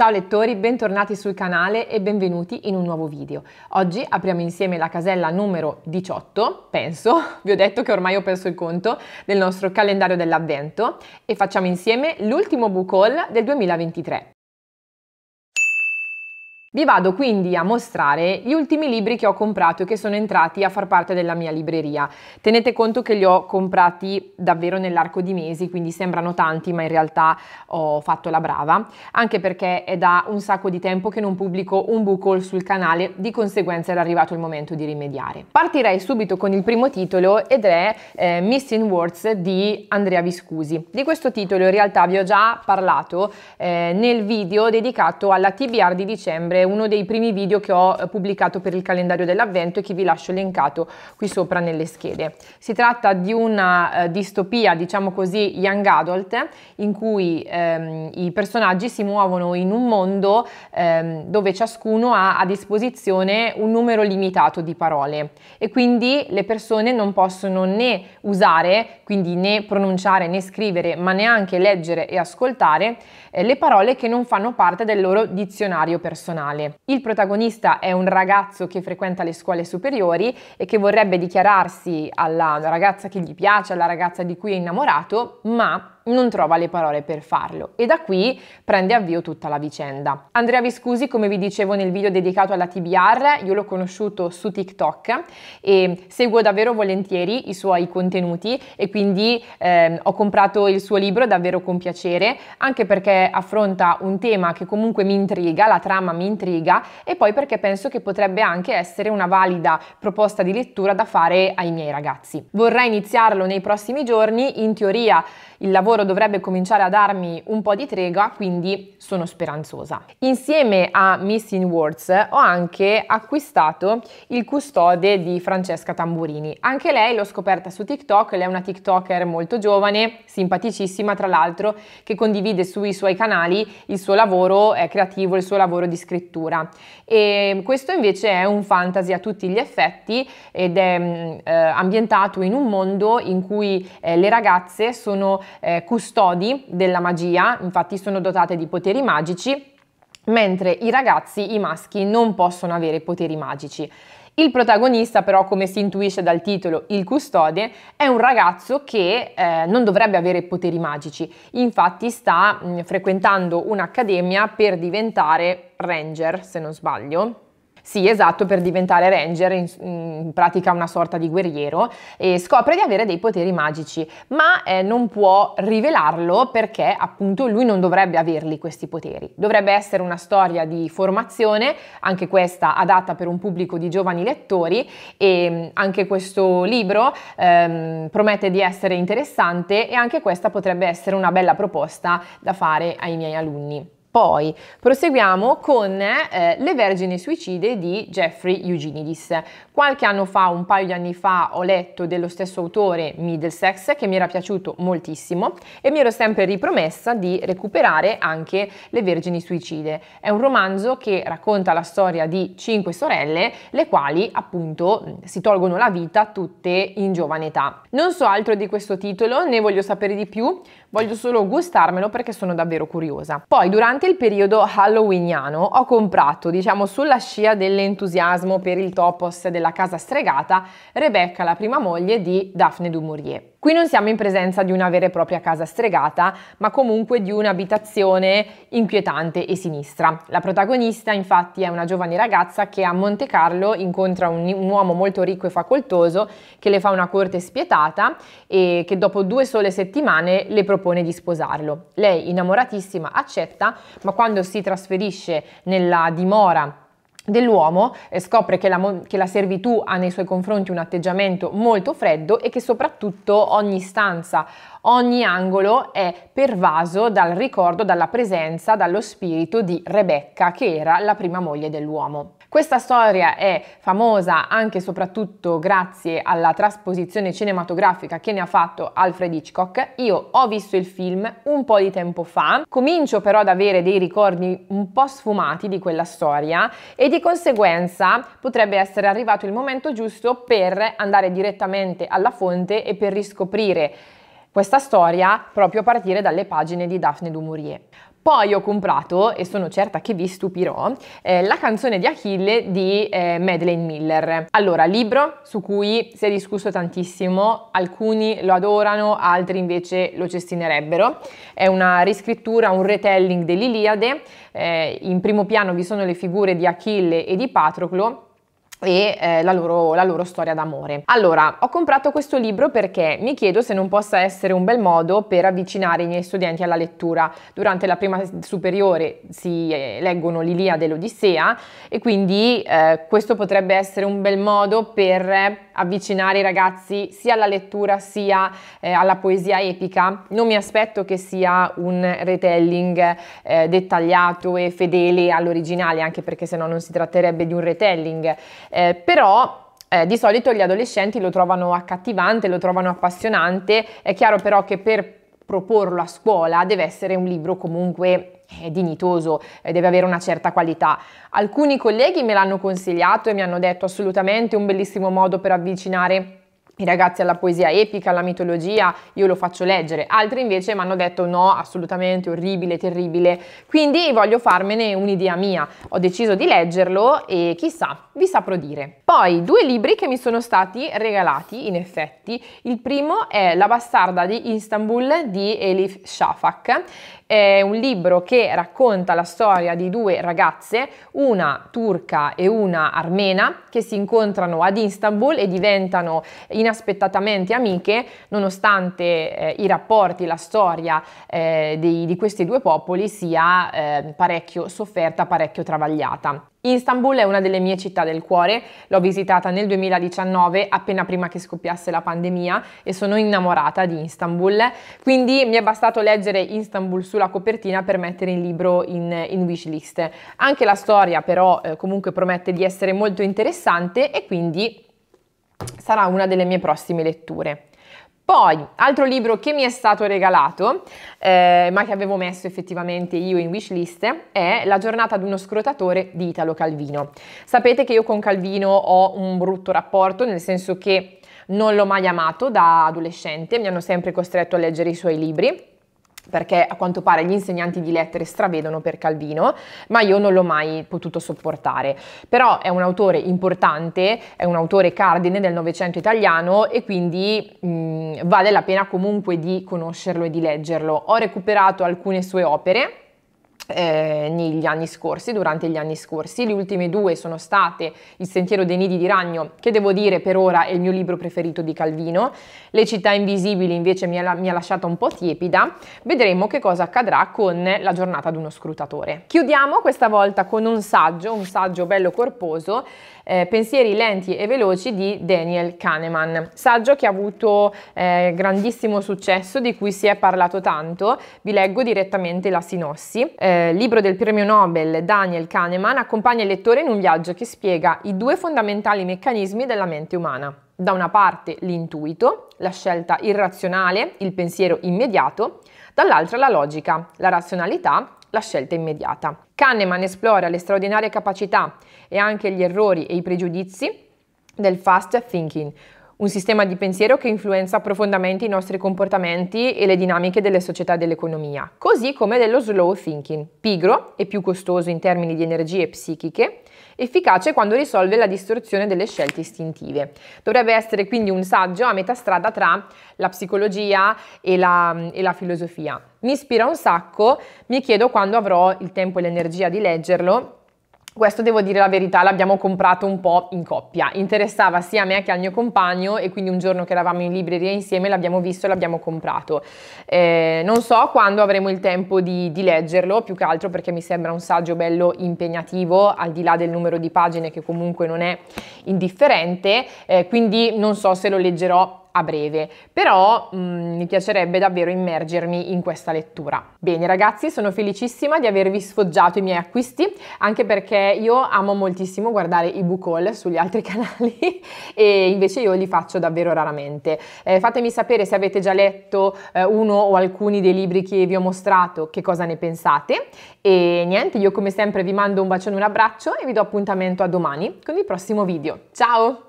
Ciao lettori, bentornati sul canale e benvenuti in un nuovo video. Oggi apriamo insieme la casella numero 18, penso, vi ho detto che ormai ho perso il conto, del nostro calendario dell'avvento e facciamo insieme l'ultimo book haul del 2023. Vi vado quindi a mostrare gli ultimi libri che ho comprato e che sono entrati a far parte della mia libreria. Tenete conto che li ho comprati davvero nell'arco di mesi, quindi sembrano tanti, ma in realtà ho fatto la brava, anche perché è da un sacco di tempo che non pubblico un book haul sul canale, di conseguenza era arrivato il momento di rimediare. Partirei subito con il primo titolo ed è eh, Missing Words di Andrea Viscusi. Di questo titolo in realtà vi ho già parlato eh, nel video dedicato alla TBR di dicembre è uno dei primi video che ho eh, pubblicato per il calendario dell'avvento e che vi lascio elencato qui sopra nelle schede. Si tratta di una eh, distopia, diciamo così, young adult, in cui ehm, i personaggi si muovono in un mondo ehm, dove ciascuno ha a disposizione un numero limitato di parole e quindi le persone non possono né usare, quindi né pronunciare né scrivere, ma neanche leggere e ascoltare eh, le parole che non fanno parte del loro dizionario personale. Il protagonista è un ragazzo che frequenta le scuole superiori e che vorrebbe dichiararsi alla ragazza che gli piace, alla ragazza di cui è innamorato, ma non trova le parole per farlo e da qui prende avvio tutta la vicenda. Andrea Viscusi, come vi dicevo nel video dedicato alla TBR, io l'ho conosciuto su TikTok e seguo davvero volentieri i suoi contenuti e quindi eh, ho comprato il suo libro davvero con piacere, anche perché affronta un tema che comunque mi intriga, la trama mi intriga e poi perché penso che potrebbe anche essere una valida proposta di lettura da fare ai miei ragazzi. Vorrei iniziarlo nei prossimi giorni, in teoria il lavoro lavoro dovrebbe cominciare a darmi un po' di trega, quindi sono speranzosa. Insieme a Missing Words ho anche acquistato il custode di Francesca Tamburini. Anche lei l'ho scoperta su TikTok, lei è una TikToker molto giovane, simpaticissima tra l'altro, che condivide sui suoi canali il suo lavoro creativo, il suo lavoro di scrittura. E questo invece è un fantasy a tutti gli effetti ed è mm, eh, ambientato in un mondo in cui eh, le ragazze sono eh, eh, custodi della magia, infatti sono dotate di poteri magici, mentre i ragazzi, i maschi, non possono avere poteri magici. Il protagonista però, come si intuisce dal titolo Il custode, è un ragazzo che eh, non dovrebbe avere poteri magici, infatti sta mh, mm, frequentando un'accademia per diventare ranger, se non sbaglio, sì, esatto, per diventare ranger, in, in, pratica una sorta di guerriero, e scopre di avere dei poteri magici, ma eh, non può rivelarlo perché appunto lui non dovrebbe averli questi poteri. Dovrebbe essere una storia di formazione, anche questa adatta per un pubblico di giovani lettori e mm, anche questo libro ehm, promette di essere interessante e anche questa potrebbe essere una bella proposta da fare ai miei alunni. Poi proseguiamo con eh, Le Vergini Suicide di Jeffrey Eugenidis. Qualche anno fa, un paio di anni fa, ho letto dello stesso autore Middlesex che mi era piaciuto moltissimo e mi ero sempre ripromessa di recuperare anche Le Vergini Suicide. È un romanzo che racconta la storia di cinque sorelle, le quali appunto si tolgono la vita tutte in giovane età. Non so altro di questo titolo, né voglio sapere di più, voglio solo gustarmelo perché sono davvero curiosa. Poi durante durante il periodo halloweeniano ho comprato, diciamo sulla scia dell'entusiasmo per il topos della casa stregata, Rebecca, la prima moglie di Daphne du Maurier. Qui non siamo in presenza di una vera e propria casa stregata, ma comunque di un'abitazione inquietante e sinistra. La protagonista infatti è una giovane ragazza che a Monte Carlo incontra un, un uomo molto ricco e facoltoso che le fa una corte spietata e che dopo due sole settimane le propone di sposarlo. Lei innamoratissima accetta, ma quando si trasferisce nella dimora dell'uomo eh, scopre che la, che la, servitù ha nei suoi confronti un atteggiamento molto freddo e che soprattutto ogni stanza, ogni angolo è pervaso dal ricordo, dalla presenza, dallo spirito di Rebecca che era la prima moglie dell'uomo. Questa storia è famosa anche e soprattutto grazie alla trasposizione cinematografica che ne ha fatto Alfred Hitchcock. Io ho visto il film un po' di tempo fa, comincio però ad avere dei ricordi un po' sfumati di quella storia e di conseguenza potrebbe essere arrivato il momento giusto per andare direttamente alla fonte e per riscoprire questa storia proprio a partire dalle pagine di Daphne du poi ho comprato, e sono certa che vi stupirò, eh, la canzone di Achille di eh, Madeleine Miller. Allora, libro su cui si è discusso tantissimo, alcuni lo adorano, altri invece lo cestinerebbero. È una riscrittura, un retelling dell'Iliade, eh, in primo piano vi sono le figure di Achille e di Patroclo, e eh, la, loro, la, loro, storia d'amore. Allora, ho comprato questo libro perché mi chiedo se non possa essere un bel modo per avvicinare i miei studenti alla lettura. Durante la prima superiore si eh, leggono l'Ilia dell'Odissea e quindi eh, questo potrebbe essere un bel modo per avvicinare i ragazzi sia alla lettura sia eh, alla poesia epica. Non mi aspetto che sia un retelling eh, dettagliato e fedele all'originale, anche perché se no non si tratterebbe di un retelling eh, però eh, di solito gli adolescenti lo trovano accattivante, lo trovano appassionante, è chiaro però che per proporlo a scuola deve essere un libro comunque eh, dignitoso, eh, deve avere una certa qualità. Alcuni colleghi me l'hanno consigliato e mi hanno detto assolutamente un bellissimo modo per avvicinare i ragazzi alla poesia epica, alla mitologia, io lo faccio leggere, altri invece mi hanno detto no, assolutamente orribile, terribile, quindi voglio farmene un'idea mia, ho deciso di leggerlo e chissà, vi saprò dire. Poi due libri che mi sono stati regalati in effetti, il primo è La bastarda di Istanbul di Elif Shafak, è un libro che racconta la storia di due ragazze, una turca e una armena, che si incontrano ad Istanbul e diventano in inaspettatamente amiche, nonostante eh, i rapporti, la storia eh, dei, di questi due popoli sia eh, parecchio sofferta, parecchio travagliata. Istanbul è una delle mie città del cuore, l'ho visitata nel 2019 appena prima che scoppiasse la pandemia e sono innamorata di Istanbul, quindi mi è bastato leggere Istanbul sulla copertina per mettere il libro in, in wishlist. Anche la storia però eh, comunque promette di essere molto interessante e quindi sarà una delle mie prossime letture. Poi, altro libro che mi è stato regalato, eh, ma che avevo messo effettivamente io in wishlist, è La giornata di uno scrotatore di Italo Calvino. Sapete che io con Calvino ho un brutto rapporto, nel senso che non l'ho mai amato da adolescente, mi hanno sempre costretto a leggere i suoi libri perché a quanto pare gli insegnanti di lettere stravedono per Calvino, ma io non l'ho mai potuto sopportare. Però è un autore importante, è un autore cardine del Novecento italiano e quindi mh, mm, vale la pena comunque di conoscerlo e di leggerlo. Ho recuperato alcune sue opere, eh, negli anni scorsi, durante gli anni scorsi. Le ultime due sono state Il sentiero dei nidi di ragno, che devo dire per ora è il mio libro preferito di Calvino, Le città invisibili invece mi ha, mi ha lasciata un po' tiepida, vedremo che cosa accadrà con La giornata d'uno scrutatore. Chiudiamo questa volta con un saggio, un saggio bello corposo, eh, Pensieri lenti e veloci di Daniel Kahneman, saggio che ha avuto eh, grandissimo successo, di cui si è parlato tanto, vi leggo direttamente la sinossi. Eh, libro del premio Nobel Daniel Kahneman accompagna il lettore in un viaggio che spiega i due fondamentali meccanismi della mente umana. Da una parte l'intuito, la scelta irrazionale, il pensiero immediato, dall'altra la logica, la razionalità, la scelta immediata. Kahneman esplora le straordinarie capacità e anche gli errori e i pregiudizi del fast thinking, un sistema di pensiero che influenza profondamente i nostri comportamenti e le dinamiche delle società e dell'economia, così come dello slow thinking, pigro e più costoso in termini di energie psichiche, efficace quando risolve la distorsione delle scelte istintive. Dovrebbe essere quindi un saggio a metà strada tra la psicologia e la, e la filosofia. Mi ispira un sacco, mi chiedo quando avrò il tempo e l'energia di leggerlo questo devo dire la verità, l'abbiamo comprato un po' in coppia. Interessava sia a me che al mio compagno e quindi un giorno che eravamo in libreria insieme l'abbiamo visto e l'abbiamo comprato. Eh, non so quando avremo il tempo di, di, leggerlo, più che altro perché mi sembra un saggio bello impegnativo, al di là del numero di pagine che comunque non è indifferente, eh, quindi non so se lo leggerò a breve, però mh, mm, mi piacerebbe davvero immergermi in questa lettura. Bene ragazzi, sono felicissima di avervi sfoggiato i miei acquisti, anche perché io amo moltissimo guardare i book haul sugli altri canali e invece io li faccio davvero raramente. Eh, fatemi sapere se avete già letto eh, uno o alcuni dei libri che vi ho mostrato, che cosa ne pensate e niente, io come sempre vi mando un bacione, un abbraccio e vi do appuntamento a domani con il prossimo video. Ciao!